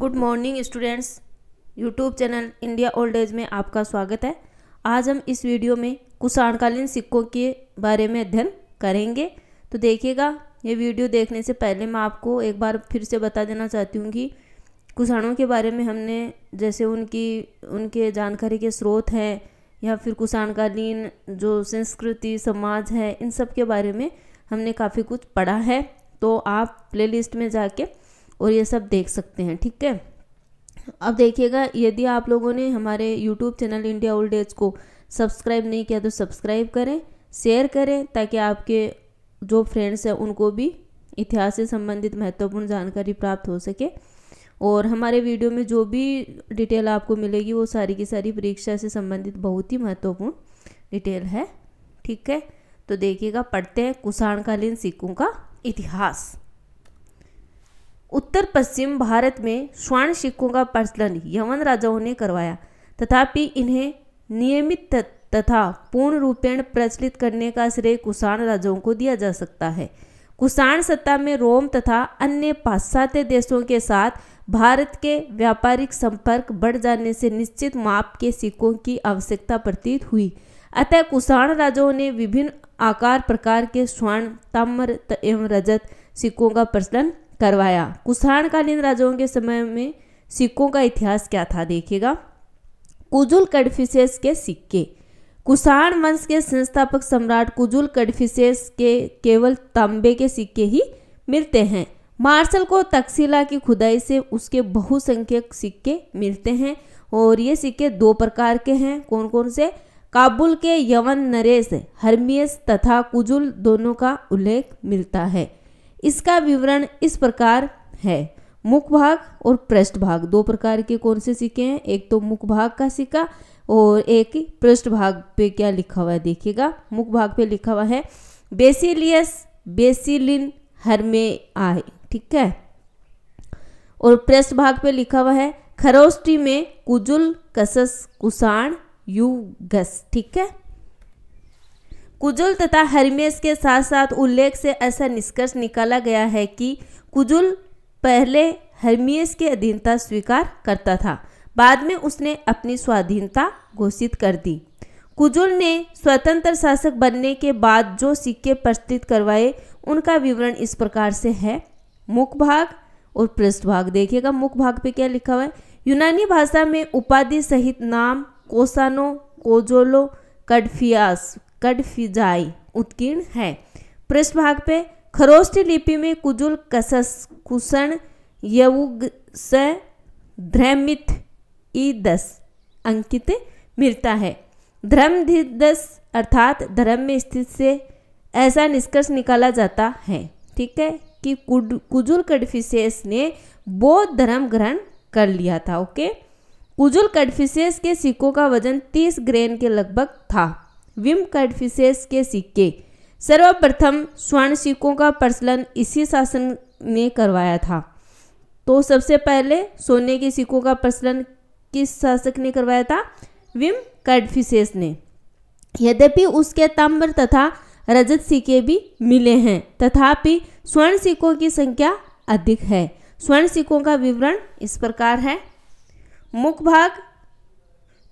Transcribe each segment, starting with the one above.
good morning students YouTube channel India old age में आपका स्वागत है आज हम इस वीडियो में कुषाणकालीन सिक्कों के बारे में अध्ययन करेंगे तो देखिएगा ये वीडियो देखने से पहले मैं आपको एक बार फिर से बता देना चाहती हूँ कि कुषाणों के बारे में हमने जैसे उनकी उनके जानकारी के स्रोत हैं या फिर कुषाणकालीन जो संस्कृति समाज है इन सब के बारे में हमने काफ़ी कुछ पढ़ा है तो आप प्लेलिस्ट में जाके और ये सब देख सकते हैं ठीक है अब देखिएगा यदि आप लोगों ने हमारे YouTube channel India old age को सब्सक्राइब नहीं किया तो सब्सक्राइब करें शेयर करें ताकि आपके जो फ्रेंड्स हैं उनको भी इतिहास से संबंधित महत्वपूर्ण जानकारी प्राप्त हो सके और हमारे वीडियो में जो भी डिटेल आपको मिलेगी वो सारी की सारी परीक्षा से संबंधित बहुत ही महत्वपूर्ण डिटेल है ठीक है तो देखिएगा पढ़ते हैं कुषाणकालीन सिक्कों का इतिहास उत्तर पश्चिम भारत में स्वर्ण सिक्कों का प्रचलन यवन राजाओं ने करवाया तथापि इन्हें नियमित तथा पूर्ण रूपेण प्रचलित करने का श्रेय कुषाण राजाओं को दिया जा सकता है कुषाण सत्ता में रोम तथा अन्य पाश्चात्य देशों के साथ भारत के व्यापारिक संपर्क बढ़ जाने से निश्चित माप के सिक्कों की आवश्यकता प्रतीत हुई अतः कुषाण राजाओं ने विभिन्न आकार प्रकार के स्वर्ण ताम्र एवं रजत सिक्कों का प्रचलन करवाया कुषाणकालीन राजाओं के समय में सिक्कों का इतिहास क्या था देखिएगा कुजुल कडफिसेस के सिक्के कुषाण वंश के संस्थापक सम्राट कुजुल कडफिसेस के केवल तांबे के सिक्के ही मिलते हैं मार्शल को तकसीला की खुदाई से उसके बहुसंख्यक सिक्के मिलते हैं और ये सिक्के दो प्रकार के हैं कौन कौन से काबुल के यवन नरेश हरमियस तथा कुजुल दोनों का उल्लेख मिलता है इसका विवरण इस प्रकार है मुख भाग और पृष्ठ भाग दो प्रकार के कौन से सिक्के हैं एक तो मुख भाग का सिक्का और एक पृष्ठ भाग पे क्या लिखा हुआ है देखिएगा मुख भाग पे लिखा हुआ है बेसिलियस बेसिलिन हरमे आए ठीक है और पृष्ठ भाग पे लिखा हुआ है खरोस्टी में कुजुल कसस कुसाण यूगस ठीक है कुजुल तथा हरमेश के साथ साथ उल्लेख से ऐसा निष्कर्ष निकाला गया है कि कुजुल पहले हरमेश की अधीनता स्वीकार करता था बाद में उसने अपनी स्वाधीनता घोषित कर दी कुजुल ने स्वतंत्र शासक बनने के बाद जो सिक्के प्रस्तुत करवाए उनका विवरण इस प्रकार से है मुख भाग और पृष्ठभाग देखिएगा मुख भाग पे क्या लिखा हुआ है यूनानी भाषा में उपाधि सहित नाम कोसानो कोजोलो कडफियास कडफिजाई उत्कीर्ण है पृष्ठभाग पे खरोष्ट लिपि में कुजुल कसस कुषण यवुग ध्रमित दस अंकित मिलता है धर्मधिदस अर्थात धर्म में स्थित से ऐसा निष्कर्ष निकाला जाता है ठीक है कि कुजुल कडफिशेस ने बौद्ध धर्म ग्रहण कर लिया था ओके कुजुल कडफिशेस के सिक्कों का वजन 30 ग्रेन के लगभग था विम कर्डफिशेस के सिक्के सर्वप्रथम स्वर्ण सिक्कों का प्रचलन इसी शासन ने करवाया था तो सबसे पहले सोने के सिक्कों का प्रचलन किस शासक ने करवाया था विम कर्डफिशेस ने यद्यपि उसके ताम्र तथा रजत सिक्के भी मिले हैं तथापि स्वर्ण सिक्कों की संख्या अधिक है स्वर्ण सिक्कों का विवरण इस प्रकार है मुख भाग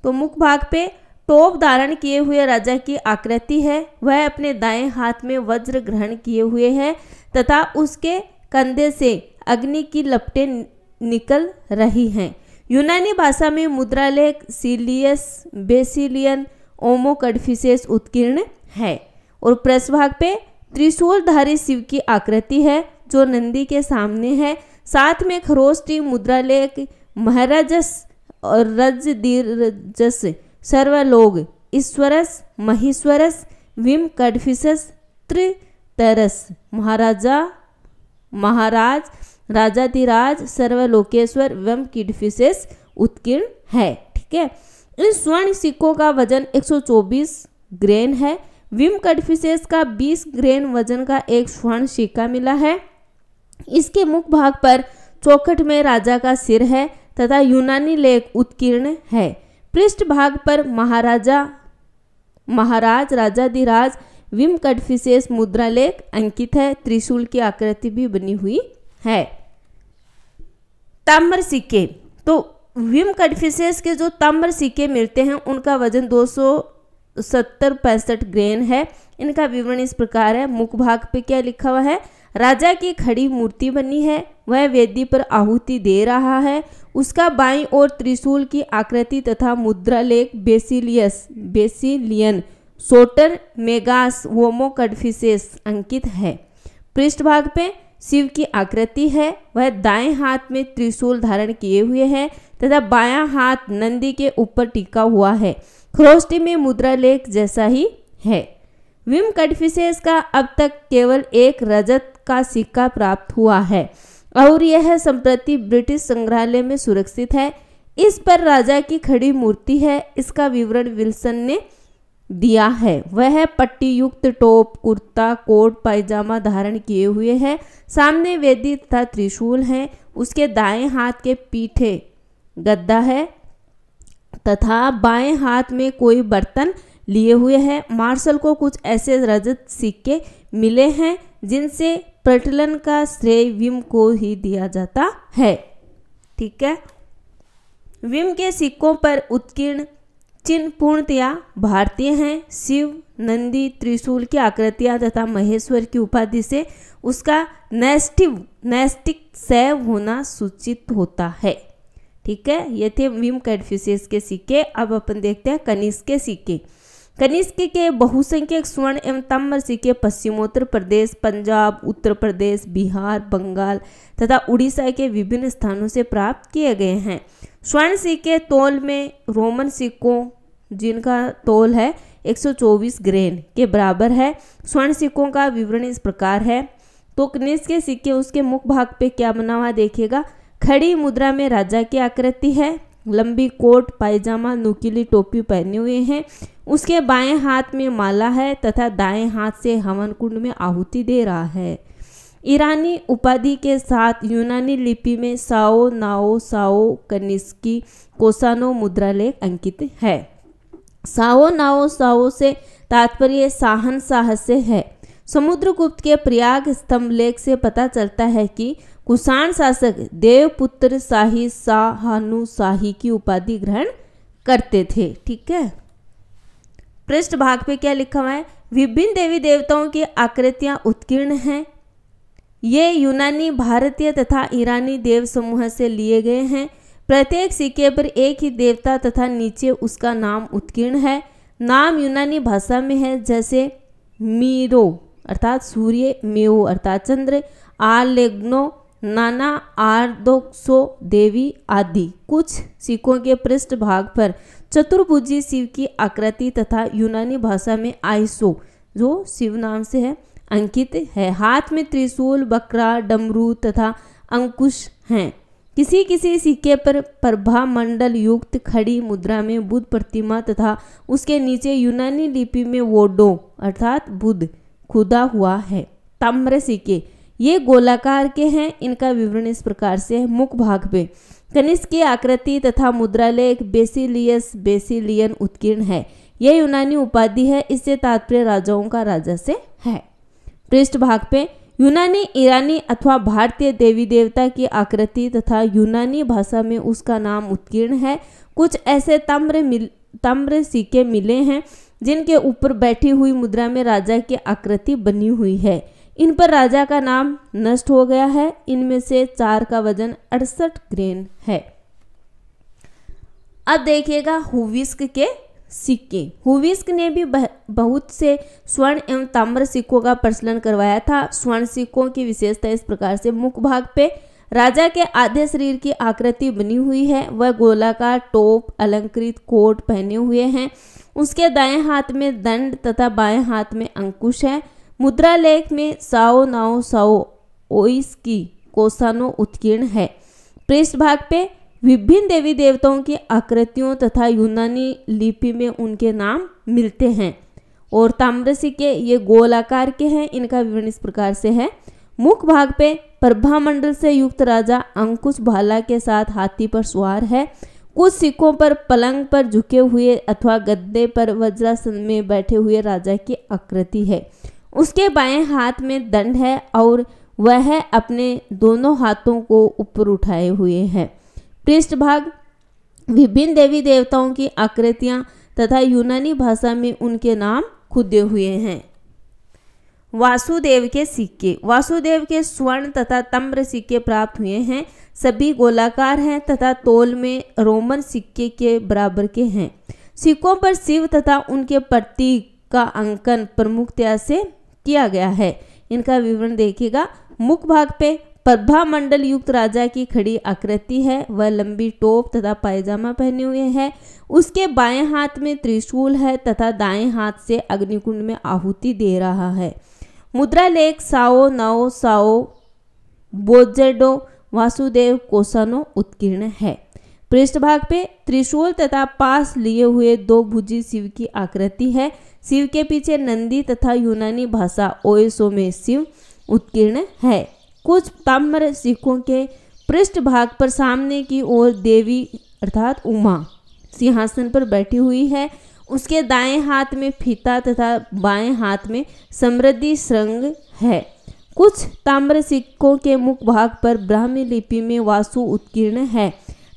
तो मुख भाग पे टोप धारण किए हुए राजा की आकृति है वह अपने दाएं हाथ में वज्र ग्रहण किए हुए है तथा उसके कंधे से अग्नि की लपटें निकल रही हैं यूनानी भाषा में मुद्रालेख सीलियस बेसिलियन ओमोकडफिसेस उत्कीर्ण है और प्रसभाग पे त्रिशूलधारी शिव की आकृति है जो नंदी के सामने है साथ में खरोष्टी मुद्रालेख महाराजस और रजदीरजस सर्वलोग ईश्वरस महेश्वरस विम कडफिसस त्रितरस महाराजा महाराज राजातिराज सर्वलोकेश्वर एवं किडफिसेस उत्कीर्ण है ठीक है इन स्वर्ण सिक्कों का वजन 124 ग्रेन है विम कटफिसेस का 20 ग्रेन वजन का एक स्वर्ण सिक्का मिला है इसके मुख भाग पर चौखट में राजा का सिर है तथा यूनानी लेख उत्कीर्ण है पृष्ठभाग पर महाराजा महाराज राजाधिराज विम मुद्रा लेख अंकित है त्रिशूल की आकृति भी बनी हुई है ताम्र सिक्के तो विम कटफिशेष के जो ताम्र सिक्के मिलते हैं उनका वजन 270 सौ ग्रेन है इनका विवरण इस प्रकार है मुख भाग पे क्या लिखा हुआ है राजा की खड़ी मूर्ति बनी है वह वेदी पर आहुति दे रहा है उसका बाई ओर त्रिशूल की आकृति तथा लेख बेसिलियस बेसिलियन सोटर मेगास कडफिसेस अंकित है पृष्ठभाग पे शिव की आकृति है वह दाएं हाथ में त्रिशूल धारण किए हुए है तथा बायां हाथ नंदी के ऊपर टिका हुआ है ख्रोष्टी में मुद्रा लेख जैसा ही है विम कडफिसेस का अब तक केवल एक रजत का सिक्का प्राप्त हुआ है और यह संप्रति ब्रिटिश संग्रहालय में सुरक्षित है इस पर राजा की खड़ी मूर्ति है इसका विवरण विल्सन ने दिया है वह पट्टी युक्त टॉप कुर्ता कोट पायजामा धारण किए हुए है सामने वेदी तथा त्रिशूल है उसके दाएं हाथ के पीठे गद्दा है तथा बाएं हाथ में कोई बर्तन लिए हुए है मार्शल को कुछ ऐसे रजत सिक्के मिले हैं जिनसे प्रटलन का श्रेय विम को ही दिया जाता है ठीक है विम के सिक्कों पर उत्कीर्ण चिन्ह पूर्णतया भारतीय हैं शिव नंदी त्रिशूल की आकृतियां तथा महेश्वर की उपाधि से उसका नैस्टिव नैस्टिक सैव होना सूचित होता है ठीक है ये थे विम कैडफिस के सिक्के अब अपन देखते हैं कनिष्क के सिक्के कनिष्क के बहुसंख्यक स्वर्ण एवं ताम्रसी सिक्के पश्चिमोत्तर प्रदेश पंजाब उत्तर प्रदेश बिहार बंगाल तथा उड़ीसा के विभिन्न स्थानों से प्राप्त किए गए हैं स्वर्ण सिक्के तोल में रोमन सिक्कों जिनका तोल है 124 ग्रेन के बराबर है स्वर्ण सिक्कों का विवरण इस प्रकार है तो कनिष्क के सिक्के उसके मुख भाग पर क्या बना हुआ देखेगा खड़ी मुद्रा में राजा की आकृति है लंबी कोट पायजामा नुकीली टोपी पहने हुए हैं उसके बाएं हाथ में माला है तथा दाएं हाथ से हवन कुंड में आहुति दे रहा है ईरानी उपाधि के साथ यूनानी लिपि में साओ नाओ साओ कनिस्की कोसानो मुद्रा लेख अंकित है साओ नाओ साओ से तात्पर्य साहन साहस से है समुद्रगुप्त के प्रयाग स्तंभ लेख से पता चलता है कि कुषाण शासक देवपुत्र शाही शाहानुशाही शाही की उपाधि ग्रहण करते थे ठीक है पृष्ठ भाग पे क्या लिखा हुआ है विभिन्न देवी देवताओं की आकृतियां उत्कीर्ण हैं ये यूनानी भारतीय तथा ईरानी देव समूह से लिए गए हैं प्रत्येक सिक्के पर एक ही देवता तथा नीचे उसका नाम उत्कीर्ण है नाम यूनानी भाषा में है जैसे मीरो अर्थात सूर्य मेओ अर्थात चंद्र आलेग्नो नाना आर्दोक्सो देवी आदि कुछ सिक्कों के पृष्ठभाग पर चतुर्भुजी शिव की आकृति तथा यूनानी भाषा में आइसो जो शिव नाम से है अंकित है हाथ में त्रिशूल बकरा डमरू तथा अंकुश हैं किसी किसी सिक्के पर प्रभा मंडल युक्त खड़ी मुद्रा में बुद्ध प्रतिमा तथा उसके नीचे यूनानी लिपि में वोडो अर्थात बुद्ध खुदा हुआ है ताम्र सिक्के ये गोलाकार के हैं इनका विवरण इस प्रकार से है मुख भाग पे कनिष्क की आकृति तथा मुद्रालेख बेसिलियस बेसिलियन उत्कीर्ण है यह यूनानी उपाधि है इससे तात्पर्य राजाओं का राजा से है पृष्ठ भाग पे यूनानी ईरानी अथवा भारतीय देवी देवता की आकृति तथा यूनानी भाषा में उसका नाम उत्कीर्ण है कुछ ऐसे तम्र मिल तम्र सिक्के मिले हैं जिनके ऊपर बैठी हुई मुद्रा में राजा की आकृति बनी हुई है इन पर राजा का नाम नष्ट हो गया है इनमें से चार का वजन अड़सठ ग्रेन है अब देखिएगा हुविस्क के सिक्के हुविस्क ने भी बहुत से स्वर्ण एवं ताम्र सिक्कों का प्रचलन करवाया था स्वर्ण सिक्कों की विशेषता इस प्रकार से मुख भाग पे राजा के आधे शरीर की आकृति बनी हुई है वह गोलाकार टोप अलंकृत कोट पहने हुए हैं उसके दाएं हाथ में दंड तथा बाएं हाथ में अंकुश है मुद्रा लेख में साओ नाओ साओ ओइस की कोसानो उत्कीर्ण है पृष्ठभाग भाग पे विभिन्न देवी देवताओं की आकृतियों तथा यूनानी लिपि में उनके नाम मिलते हैं और ताम्रसिके ये गोल आकार के हैं इनका विवरण इस प्रकार से है मुख भाग पे प्रभा मंडल से युक्त राजा अंकुश भाला के साथ हाथी पर सवार है कुछ सिक्कों पर पलंग पर झुके हुए अथवा गद्दे पर वज्रासन में बैठे हुए राजा की आकृति है उसके बाएं हाथ में दंड है और वह अपने दोनों हाथों को ऊपर उठाए हुए है पृष्ठभाग विभिन्न देवी देवताओं की आकृतियां तथा यूनानी भाषा में उनके नाम खुदे हुए हैं वासुदेव के सिक्के वासुदेव के स्वर्ण तथा तम्र सिक्के प्राप्त हुए हैं सभी गोलाकार हैं तथा तोल में रोमन सिक्के के बराबर के हैं सिक्कों पर शिव तथा उनके प्रतीक का अंकन प्रमुखतया से किया गया है इनका विवरण देखिएगा मुख भाग पे प्रभा मंडल युक्त राजा की खड़ी आकृति है वह लंबी टोप तथा पायजामा पहने हुए है उसके बाएं हाथ में त्रिशूल है तथा दाएं हाथ से अग्निकुंड में आहुति दे रहा है मुद्रा लेख साओ नाओ साओ बोजेडो वासुदेव कोसानो उत्कीर्ण है पृष्ठभाग पे त्रिशूल तथा पास लिए हुए दो भुजी शिव की आकृति है शिव के पीछे नंदी तथा यूनानी भाषा ओएसओ में शिव उत्कीर्ण है कुछ ताम्र सिखों के पृष्ठभाग पर सामने की ओर देवी अर्थात उमा सिंहासन पर बैठी हुई है उसके दाएं हाथ में फीता तथा बाएं हाथ में समृद्धि श्रृंग है कुछ ताम्र सिक्कों के मुख भाग पर ब्राह्मी लिपि में वासु उत्कीर्ण है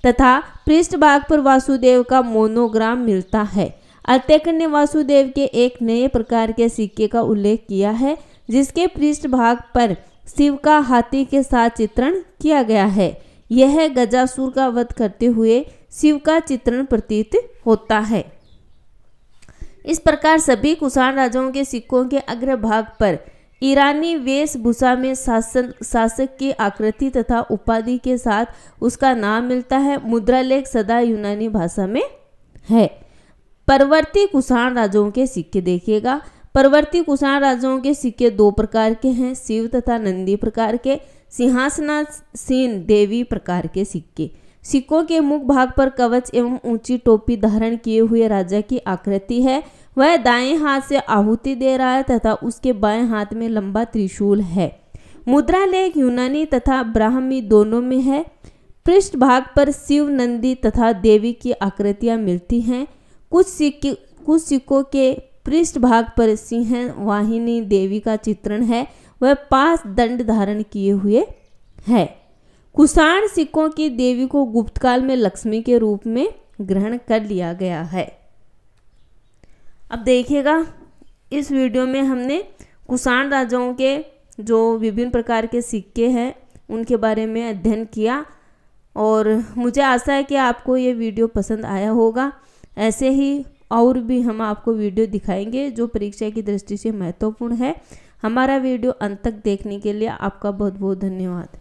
तथा पृष्ठ भाग पर वासुदेव का मोनोग्राम मिलता है अटैक ने वासुदेव के एक नए प्रकार के सिक्के का उल्लेख किया है जिसके पृष्ठभाग पर शिव का हाथी के साथ चित्रण किया गया है यह गजासुर का वध करते हुए शिव का चित्रण प्रतीत होता है इस प्रकार सभी कुषाण राजाओं के सिक्कों के अग्रभाग पर ईरानी वेशभूषा में शासन शासक की आकृति तथा उपाधि के साथ उसका नाम मिलता है मुद्रालेख सदा यूनानी भाषा में है परवर्ती कुषाण राजाओं के सिक्के देखिएगा परवर्ती कुषाण राजाओं के सिक्के दो प्रकार के हैं शिव तथा नंदी प्रकार के सिंहासना सीन देवी प्रकार के सिक्के सिक्कों के मुख भाग पर कवच एवं ऊंची टोपी धारण किए हुए राजा की आकृति है वह दाएं हाथ से आहुति दे रहा है तथा उसके बाएं हाथ में लंबा त्रिशूल है मुद्रा लेख यूनानी तथा ब्राह्मी दोनों में है पृष्ठ भाग पर शिव नंदी तथा देवी की आकृतियां मिलती हैं कुछ सिक्के कुछ सिक्कों के पृष्ठ भाग पर सिंह वाहिनी देवी का चित्रण है वह पास दंड धारण किए हुए है कुषाण सिक्कों की देवी को गुप्तकाल में लक्ष्मी के रूप में ग्रहण कर लिया गया है अब देखिएगा इस वीडियो में हमने कुषाण राजाओं के जो विभिन्न प्रकार के सिक्के हैं उनके बारे में अध्ययन किया और मुझे आशा है कि आपको ये वीडियो पसंद आया होगा ऐसे ही और भी हम आपको वीडियो दिखाएंगे जो परीक्षा की दृष्टि से महत्वपूर्ण है हमारा वीडियो अंत तक देखने के लिए आपका बहुत बहुत धन्यवाद